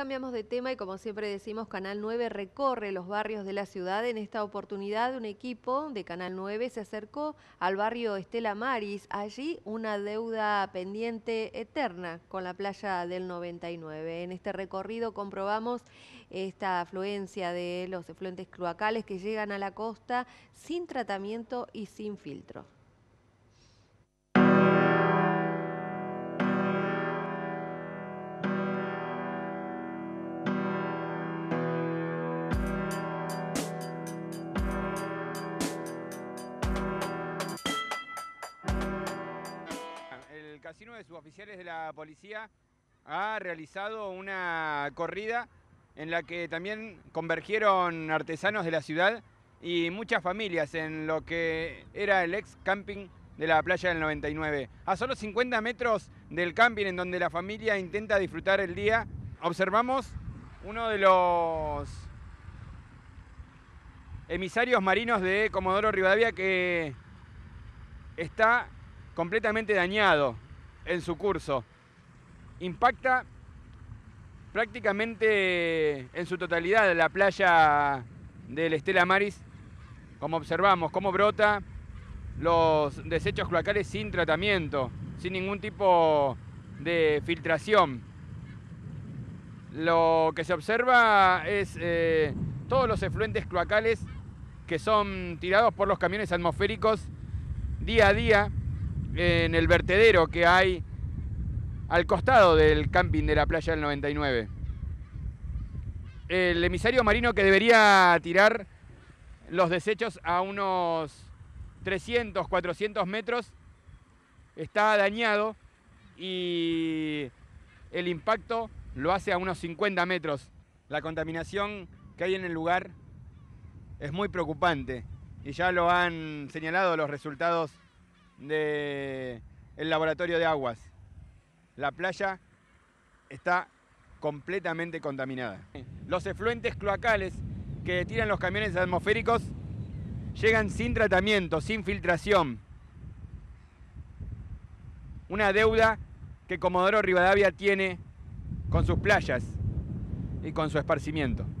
Cambiamos de tema y como siempre decimos, Canal 9 recorre los barrios de la ciudad. En esta oportunidad un equipo de Canal 9 se acercó al barrio Estela Maris. Allí una deuda pendiente eterna con la playa del 99. En este recorrido comprobamos esta afluencia de los efluentes cloacales que llegan a la costa sin tratamiento y sin filtro. Así de sus oficiales de la policía ha realizado una corrida en la que también convergieron artesanos de la ciudad y muchas familias en lo que era el ex camping de la playa del 99. A solo 50 metros del camping en donde la familia intenta disfrutar el día, observamos uno de los emisarios marinos de Comodoro Rivadavia que está completamente dañado en su curso. Impacta prácticamente en su totalidad la playa del Estela Maris, como observamos, cómo brota los desechos cloacales sin tratamiento, sin ningún tipo de filtración. Lo que se observa es eh, todos los efluentes cloacales que son tirados por los camiones atmosféricos día a día en el vertedero que hay al costado del camping de la playa del 99. El emisario marino que debería tirar los desechos a unos 300, 400 metros está dañado y el impacto lo hace a unos 50 metros. La contaminación que hay en el lugar es muy preocupante y ya lo han señalado los resultados del laboratorio de aguas. La playa está completamente contaminada. Los efluentes cloacales que tiran los camiones atmosféricos llegan sin tratamiento, sin filtración. Una deuda que Comodoro Rivadavia tiene con sus playas y con su esparcimiento.